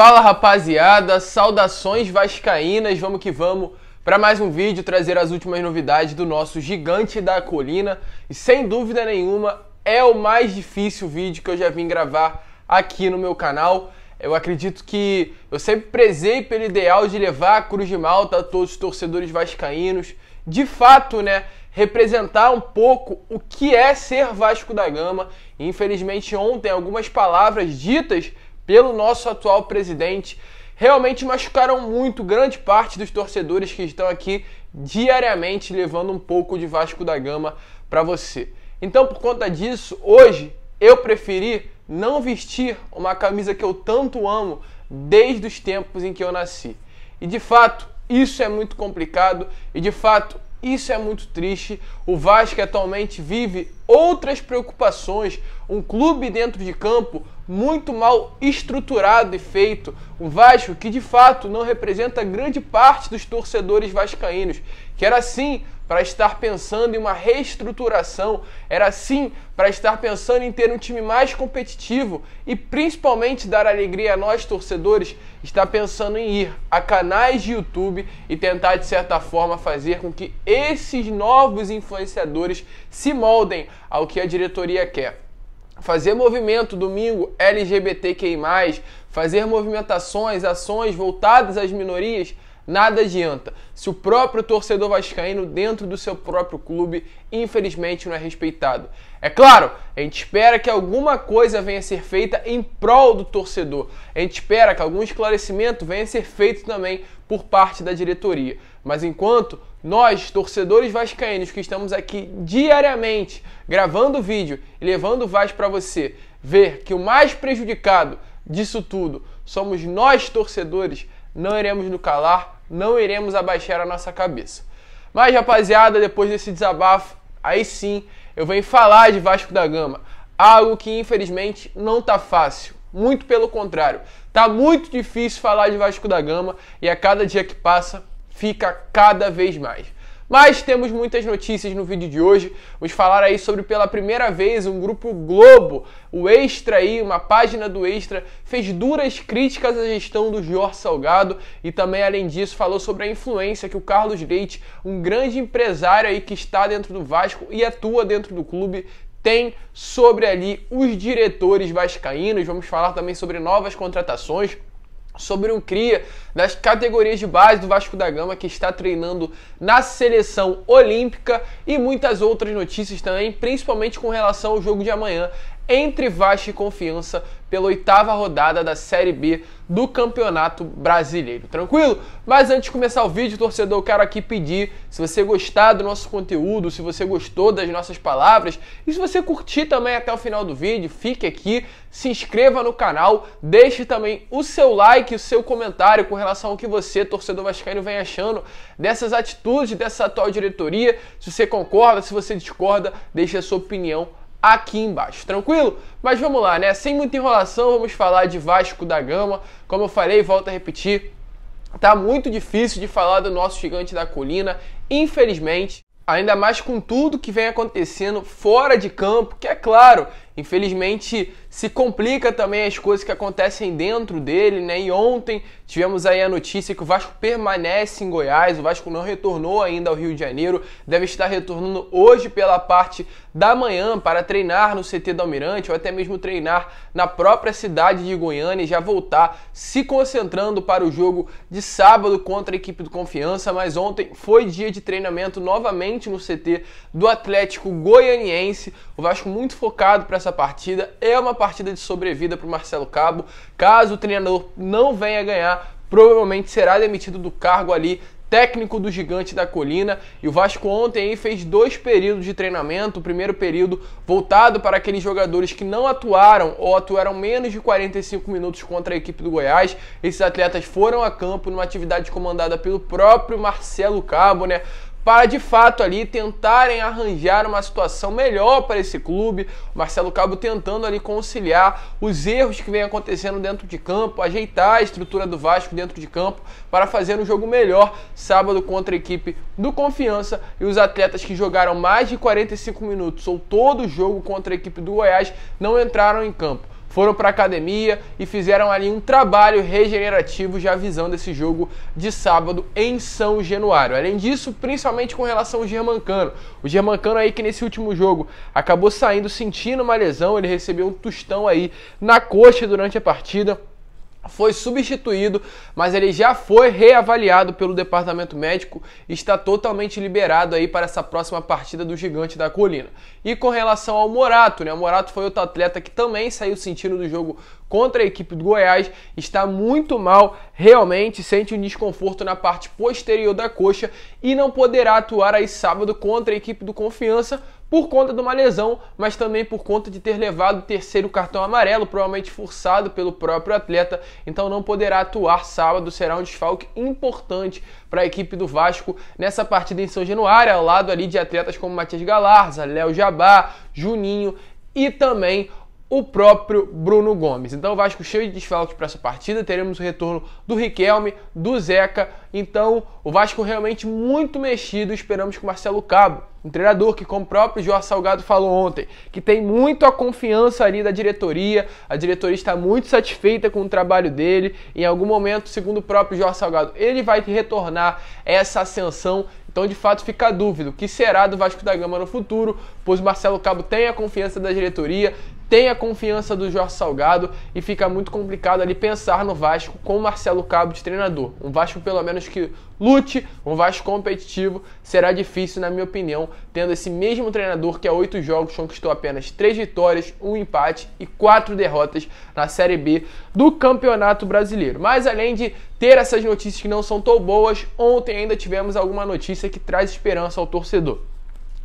Fala rapaziada, saudações vascaínas, vamos que vamos para mais um vídeo trazer as últimas novidades do nosso gigante da colina e sem dúvida nenhuma é o mais difícil vídeo que eu já vim gravar aqui no meu canal. Eu acredito que eu sempre prezei pelo ideal de levar a Cruz de Malta a todos os torcedores vascaínos, de fato, né, representar um pouco o que é ser Vasco da Gama. Infelizmente ontem algumas palavras ditas pelo nosso atual presidente realmente machucaram muito grande parte dos torcedores que estão aqui diariamente levando um pouco de Vasco da Gama para você. Então, por conta disso, hoje eu preferi não vestir uma camisa que eu tanto amo desde os tempos em que eu nasci. E de fato, isso é muito complicado e de fato, isso é muito triste. O Vasco atualmente vive outras preocupações, um clube dentro de campo muito mal estruturado e feito, um Vasco que de fato não representa grande parte dos torcedores vascaínos. Que era assim para estar pensando em uma reestruturação, era sim para estar pensando em ter um time mais competitivo e principalmente dar alegria a nós torcedores, está pensando em ir a canais de YouTube e tentar de certa forma fazer com que esses novos influenciadores se moldem ao que a diretoria quer. Fazer movimento domingo LGBTQI, fazer movimentações, ações voltadas às minorias nada adianta. Se o próprio torcedor vascaíno, dentro do seu próprio clube, infelizmente não é respeitado. É claro, a gente espera que alguma coisa venha a ser feita em prol do torcedor. A gente espera que algum esclarecimento venha a ser feito também por parte da diretoria. Mas enquanto nós, torcedores vascaínos, que estamos aqui diariamente gravando vídeo e levando o Vasco para você, ver que o mais prejudicado disso tudo somos nós, torcedores, não iremos nos calar não iremos abaixar a nossa cabeça. Mas, rapaziada, depois desse desabafo, aí sim eu venho falar de Vasco da Gama. Algo que infelizmente não tá fácil. Muito pelo contrário, tá muito difícil falar de Vasco da Gama e a cada dia que passa fica cada vez mais. Mas temos muitas notícias no vídeo de hoje. Vamos falar aí sobre pela primeira vez um grupo Globo, o Extra aí, uma página do Extra, fez duras críticas à gestão do Jorge Salgado e também além disso falou sobre a influência que o Carlos Leite, um grande empresário aí que está dentro do Vasco e atua dentro do clube, tem sobre ali os diretores vascaínos. Vamos falar também sobre novas contratações sobre um cria das categorias de base do Vasco da Gama que está treinando na seleção olímpica e muitas outras notícias também, principalmente com relação ao jogo de amanhã entre Vasco e Confiança pela oitava rodada da Série B do Campeonato Brasileiro. Tranquilo? Mas antes de começar o vídeo, torcedor, eu quero aqui pedir, se você gostar do nosso conteúdo, se você gostou das nossas palavras, e se você curtir também até o final do vídeo, fique aqui, se inscreva no canal, deixe também o seu like, o seu comentário com relação ao que você, torcedor vascaíno, vem achando dessas atitudes dessa atual diretoria, se você concorda, se você discorda, deixe a sua opinião aqui embaixo, tranquilo? Mas vamos lá, né? Sem muita enrolação, vamos falar de Vasco da Gama. Como eu falei, volto a repetir, tá muito difícil de falar do nosso gigante da colina, infelizmente ainda mais com tudo que vem acontecendo fora de campo, que é claro, Infelizmente, se complica também as coisas que acontecem dentro dele, né? E ontem tivemos aí a notícia que o Vasco permanece em Goiás, o Vasco não retornou ainda ao Rio de Janeiro, deve estar retornando hoje pela parte da manhã para treinar no CT do Almirante ou até mesmo treinar na própria cidade de Goiânia e já voltar se concentrando para o jogo de sábado contra a equipe do Confiança, mas ontem foi dia de treinamento novamente no CT do Atlético Goianiense. O Vasco muito focado para essa essa partida é uma partida de sobrevida para o Marcelo Cabo. Caso o treinador não venha ganhar, provavelmente será demitido do cargo ali técnico do Gigante da Colina. E o Vasco ontem aí, fez dois períodos de treinamento. O primeiro período voltado para aqueles jogadores que não atuaram ou atuaram menos de 45 minutos contra a equipe do Goiás. Esses atletas foram a campo numa atividade comandada pelo próprio Marcelo Cabo, né? para de fato ali tentarem arranjar uma situação melhor para esse clube. O Marcelo Cabo tentando ali conciliar os erros que vem acontecendo dentro de campo, ajeitar a estrutura do Vasco dentro de campo para fazer um jogo melhor sábado contra a equipe do Confiança e os atletas que jogaram mais de 45 minutos ou todo o jogo contra a equipe do Goiás não entraram em campo foram para academia e fizeram ali um trabalho regenerativo já visão desse jogo de sábado em São Januário. Além disso, principalmente com relação ao Germancano. O Germancano aí que nesse último jogo acabou saindo sentindo uma lesão, ele recebeu um tostão aí na coxa durante a partida foi substituído, mas ele já foi reavaliado pelo departamento médico e está totalmente liberado aí para essa próxima partida do Gigante da Colina. E com relação ao Morato, né? O Morato foi outro atleta que também saiu sentindo do jogo contra a equipe do Goiás, está muito mal, realmente sente um desconforto na parte posterior da coxa e não poderá atuar aí sábado contra a equipe do Confiança por conta de uma lesão, mas também por conta de ter levado o terceiro cartão amarelo, provavelmente forçado pelo próprio atleta, então não poderá atuar sábado, será um desfalque importante para a equipe do Vasco nessa partida em São Januário, ao lado ali de atletas como Matias Galarza, Léo Jabá, Juninho e também o próprio Bruno Gomes. Então o Vasco cheio de desfalques para essa partida, teremos o retorno do Riquelme, do Zeca. Então o Vasco realmente muito mexido, esperamos com o Marcelo Cabo, um treinador que, como o próprio Jorge Salgado falou ontem, que tem muito a confiança ali da diretoria, a diretoria está muito satisfeita com o trabalho dele. Em algum momento, segundo o próprio Jorge Salgado, ele vai retornar essa ascensão então, de fato, fica a dúvida: o que será do Vasco da Gama no futuro? Pois Marcelo Cabo tem a confiança da diretoria, tem a confiança do Jorge Salgado e fica muito complicado ali pensar no Vasco com o Marcelo Cabo de treinador. Um Vasco pelo menos que lute, um Vasco competitivo, será difícil na minha opinião, tendo esse mesmo treinador que há oito jogos conquistou apenas três vitórias, um empate e quatro derrotas na Série B do Campeonato Brasileiro. Mas além de ter essas notícias que não são tão boas, ontem ainda tivemos alguma notícia que traz esperança ao torcedor.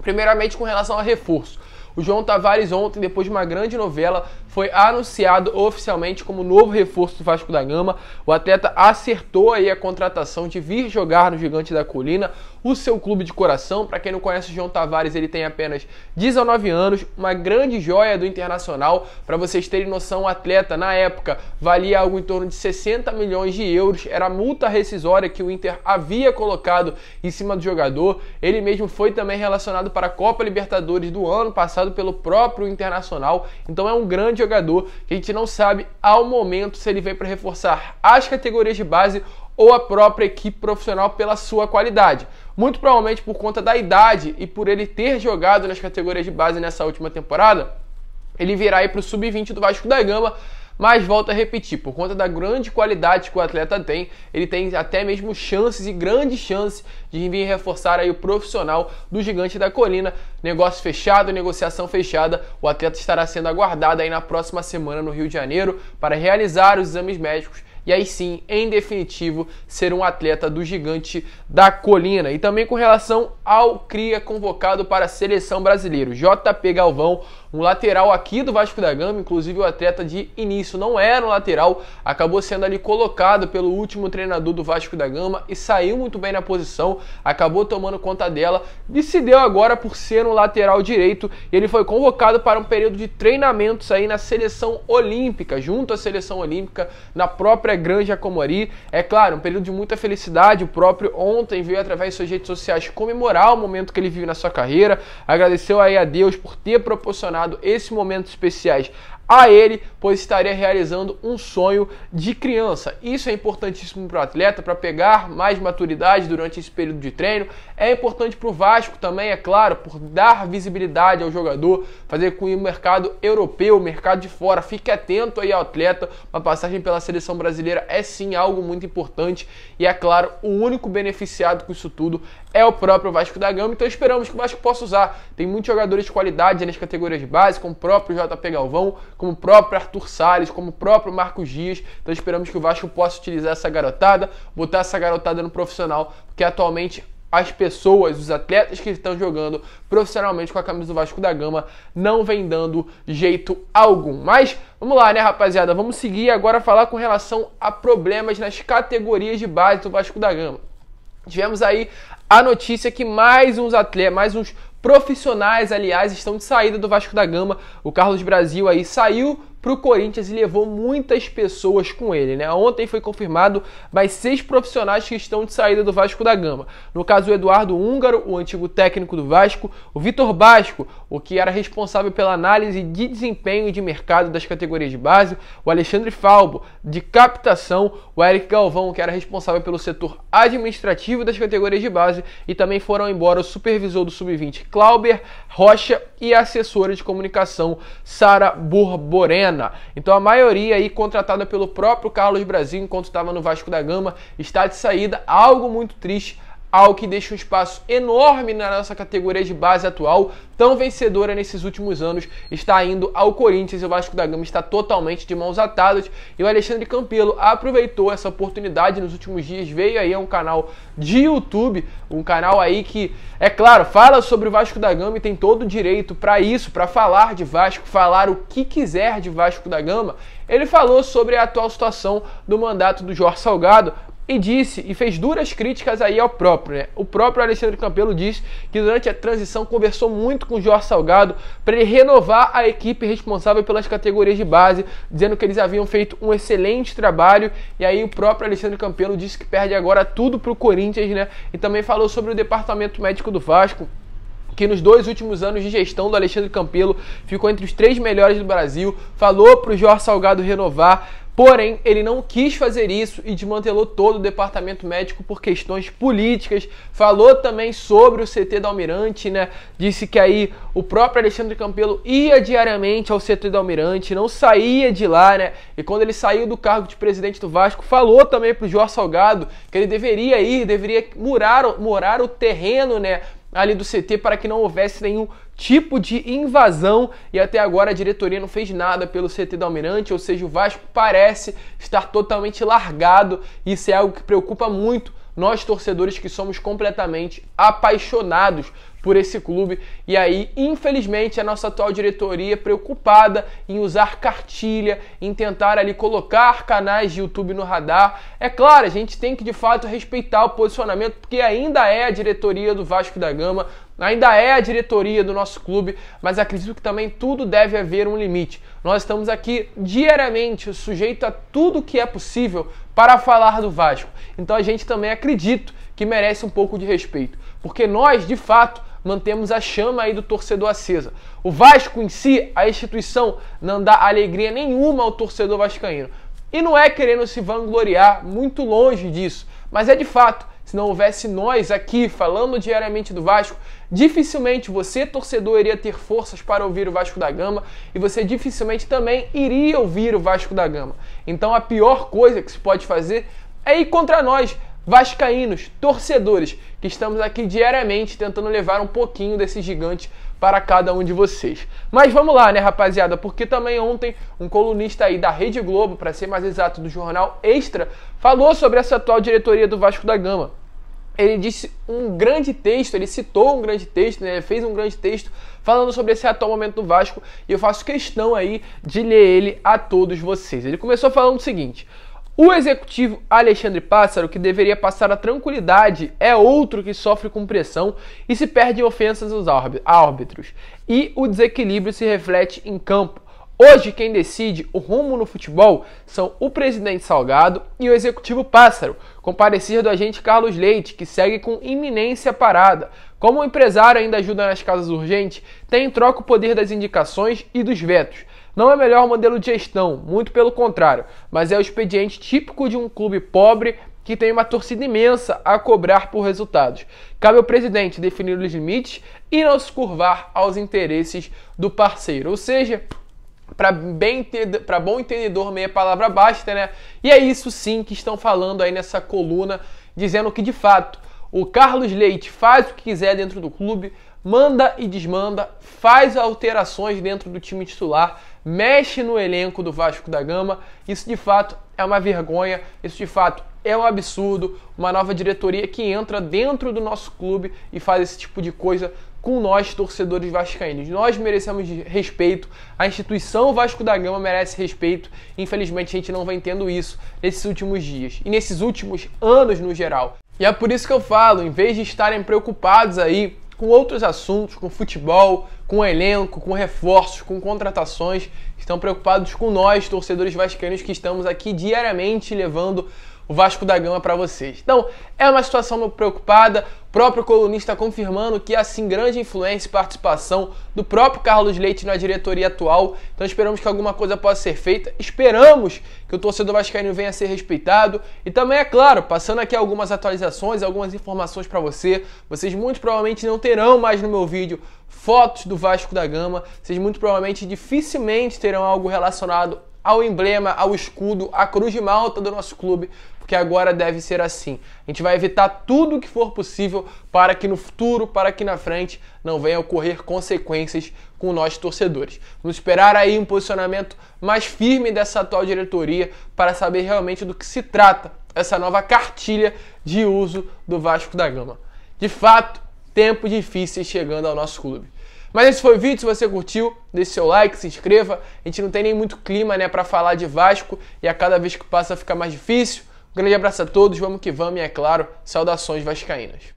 Primeiramente com relação a reforço. O João Tavares ontem, depois de uma grande novela, foi anunciado oficialmente como novo reforço do Vasco da Gama. O atleta acertou aí a contratação de vir jogar no Gigante da Colina o seu clube de coração. Para quem não conhece o João Tavares, ele tem apenas 19 anos, uma grande joia do Internacional. Para vocês terem noção, o atleta na época valia algo em torno de 60 milhões de euros, era a multa rescisória que o Inter havia colocado em cima do jogador. Ele mesmo foi também relacionado para a Copa Libertadores do ano passado pelo próprio Internacional. Então é um grande jogador que a gente não sabe ao momento se ele vem para reforçar as categorias de base ou a própria equipe profissional pela sua qualidade. Muito provavelmente por conta da idade e por ele ter jogado nas categorias de base nessa última temporada, ele virá aí para o sub-20 do Vasco da Gama. Mas volta a repetir, por conta da grande qualidade que o atleta tem, ele tem até mesmo chances e grandes chances de vir reforçar aí o profissional do Gigante da Colina. Negócio fechado, negociação fechada. O atleta estará sendo aguardado aí na próxima semana no Rio de Janeiro para realizar os exames médicos e aí sim, em definitivo, ser um atleta do gigante da colina. E também com relação ao cria convocado para a seleção brasileira. JP Galvão, um lateral aqui do Vasco da Gama, inclusive o atleta de início não era um lateral, acabou sendo ali colocado pelo último treinador do Vasco da Gama e saiu muito bem na posição, acabou tomando conta dela e se deu agora por ser um lateral direito. Ele foi convocado para um período de treinamentos aí na seleção olímpica, junto à seleção olímpica, na própria Granja Comori. É claro, um período de muita felicidade. O próprio ontem veio através de suas redes sociais comemorar valorar o momento que ele vive na sua carreira, agradeceu aí a Deus por ter proporcionado esses momentos especiais a ele, pois estaria realizando um sonho de criança. Isso é importantíssimo para o atleta para pegar mais maturidade durante esse período de treino. É importante para o Vasco também, é claro, por dar visibilidade ao jogador, fazer com que o mercado europeu, o mercado de fora, fique atento aí ao atleta. Uma passagem pela seleção brasileira é sim algo muito importante e é claro, o único beneficiado com isso tudo é o próprio Vasco da Gama. Então esperamos que o Vasco possa usar. Tem muitos jogadores de qualidade nas categorias de base, como o próprio JP Galvão, como o próprio Arthur Salles, como o próprio Marcos Dias. Então esperamos que o Vasco possa utilizar essa garotada, botar essa garotada no profissional, porque atualmente as pessoas, os atletas que estão jogando profissionalmente com a camisa do Vasco da Gama não vem dando jeito algum. Mas vamos lá, né, rapaziada? Vamos seguir agora falar com relação a problemas nas categorias de base do Vasco da Gama. Tivemos aí a notícia que mais uns atletas, mais uns profissionais, aliás, estão de saída do Vasco da Gama. O Carlos Brasil aí saiu para o Corinthians e levou muitas pessoas com ele. Né? Ontem foi confirmado mais seis profissionais que estão de saída do Vasco da Gama. No caso, o Eduardo Húngaro, o antigo técnico do Vasco, o Vitor Basco, o que era responsável pela análise de desempenho e de mercado das categorias de base, o Alexandre Falbo, de captação, o Eric Galvão, que era responsável pelo setor administrativo das categorias de base, e também foram embora o supervisor do Sub-20, Clauber Rocha, e a assessora de comunicação, Sara Borborena. Então a maioria aí contratada pelo próprio Carlos Brasil, enquanto estava no Vasco da Gama, está de saída, algo muito triste algo que deixa um espaço enorme na nossa categoria de base atual, tão vencedora nesses últimos anos, está indo ao Corinthians e o Vasco da Gama está totalmente de mãos atadas. E o Alexandre Campelo aproveitou essa oportunidade nos últimos dias, veio aí a um canal de YouTube, um canal aí que, é claro, fala sobre o Vasco da Gama e tem todo o direito para isso, para falar de Vasco, falar o que quiser de Vasco da Gama. Ele falou sobre a atual situação do mandato do Jorge Salgado, e disse e fez duras críticas aí ao próprio, né? O próprio Alexandre Campelo disse que durante a transição conversou muito com o Jorge Salgado para ele renovar a equipe responsável pelas categorias de base, dizendo que eles haviam feito um excelente trabalho. E aí o próprio Alexandre Campelo disse que perde agora tudo para o Corinthians, né? E também falou sobre o departamento médico do Vasco que nos dois últimos anos de gestão do Alexandre Campelo ficou entre os três melhores do Brasil, falou para o Jorge Salgado renovar, Porém, ele não quis fazer isso e desmantelou todo o departamento médico por questões políticas. Falou também sobre o CT do Almirante, né? Disse que aí o próprio Alexandre Campelo ia diariamente ao CT do Almirante, não saía de lá, né? E quando ele saiu do cargo de presidente do Vasco, falou também pro Jorge Salgado que ele deveria ir, deveria morar morar o terreno, né? ali do CT para que não houvesse nenhum tipo de invasão e até agora a diretoria não fez nada pelo CT do Almirante, ou seja, o Vasco parece estar totalmente largado. Isso é algo que preocupa muito nós torcedores que somos completamente apaixonados por esse clube. E aí, infelizmente, a nossa atual diretoria preocupada em usar cartilha, em tentar ali colocar canais de YouTube no radar. É claro, a gente tem que de fato respeitar o posicionamento, porque ainda é a diretoria do Vasco da Gama, ainda é a diretoria do nosso clube, mas acredito que também tudo deve haver um limite. Nós estamos aqui diariamente sujeito a tudo que é possível para falar do Vasco. Então a gente também acredito que merece um pouco de respeito, porque nós, de fato, mantemos a chama aí do torcedor acesa. O Vasco em si, a instituição, não dá alegria nenhuma ao torcedor vascaíno. E não é querendo se vangloriar, muito longe disso, mas é de fato, se não houvesse nós aqui falando diariamente do Vasco, dificilmente você, torcedor, iria ter forças para ouvir o Vasco da Gama e você dificilmente também iria ouvir o Vasco da Gama. Então a pior coisa que se pode fazer é ir contra nós, vascaínos, torcedores, que estamos aqui diariamente tentando levar um pouquinho desse gigante para cada um de vocês. Mas vamos lá, né, rapaziada? Porque também ontem um colunista aí da Rede Globo, para ser mais exato, do jornal Extra, falou sobre essa atual diretoria do Vasco da Gama ele disse um grande texto, ele citou um grande texto, né? fez um grande texto falando sobre esse atual momento do Vasco e eu faço questão aí de ler ele a todos vocês. Ele começou falando o seguinte: o executivo Alexandre Pássaro, que deveria passar a tranquilidade, é outro que sofre com pressão e se perde ofensas aos árbitros. E o desequilíbrio se reflete em campo. Hoje, quem decide o rumo no futebol são o presidente Salgado e o executivo Pássaro, com parecer do agente Carlos Leite, que segue com iminência parada. Como o empresário ainda ajuda nas casas urgentes, tem em troca o poder das indicações e dos vetos. Não é melhor modelo de gestão, muito pelo contrário, mas é o expediente típico de um clube pobre que tem uma torcida imensa a cobrar por resultados. Cabe ao presidente definir os limites e não se curvar aos interesses do parceiro. Ou seja, para bom entendedor, meia palavra basta, né? E é isso sim que estão falando aí nessa coluna, dizendo que de fato o Carlos Leite faz o que quiser dentro do clube, manda e desmanda, faz alterações dentro do time titular, mexe no elenco do Vasco da Gama. Isso de fato é uma vergonha, isso de fato é um absurdo. Uma nova diretoria que entra dentro do nosso clube e faz esse tipo de coisa com nós, torcedores vascaínos. Nós merecemos respeito, a instituição Vasco da Gama merece respeito. Infelizmente, a gente não vem tendo isso nesses últimos dias e nesses últimos anos no geral. E é por isso que eu falo, em vez de estarem preocupados aí com outros assuntos, com futebol, com elenco, com reforços, com contratações, estão preocupados com nós, torcedores vascaínos que estamos aqui diariamente levando o Vasco da Gama para vocês. Então, é uma situação muito preocupada, o próprio colunista confirmando que há sim grande influência e participação do próprio Carlos Leite na diretoria atual. Então, esperamos que alguma coisa possa ser feita, esperamos que o torcedor vascaíno venha a ser respeitado e também, é claro, passando aqui algumas atualizações, algumas informações para você. Vocês muito provavelmente não terão mais no meu vídeo fotos do Vasco da Gama, vocês muito provavelmente dificilmente terão algo relacionado ao emblema, ao escudo, à cruz de malta do nosso clube porque agora deve ser assim. A gente vai evitar tudo o que for possível para que no futuro, para que na frente, não venha ocorrer consequências com nós torcedores. Vamos esperar aí um posicionamento mais firme dessa atual diretoria para saber realmente do que se trata essa nova cartilha de uso do Vasco da Gama. De fato, tempos difíceis chegando ao nosso clube. Mas esse foi o vídeo, se você curtiu, deixe seu like, se inscreva. A gente não tem nem muito clima, né, para falar de Vasco e a cada vez que passa fica mais difícil. Um grande abraço a todos, vamos que vamos e é claro, saudações vascaínas.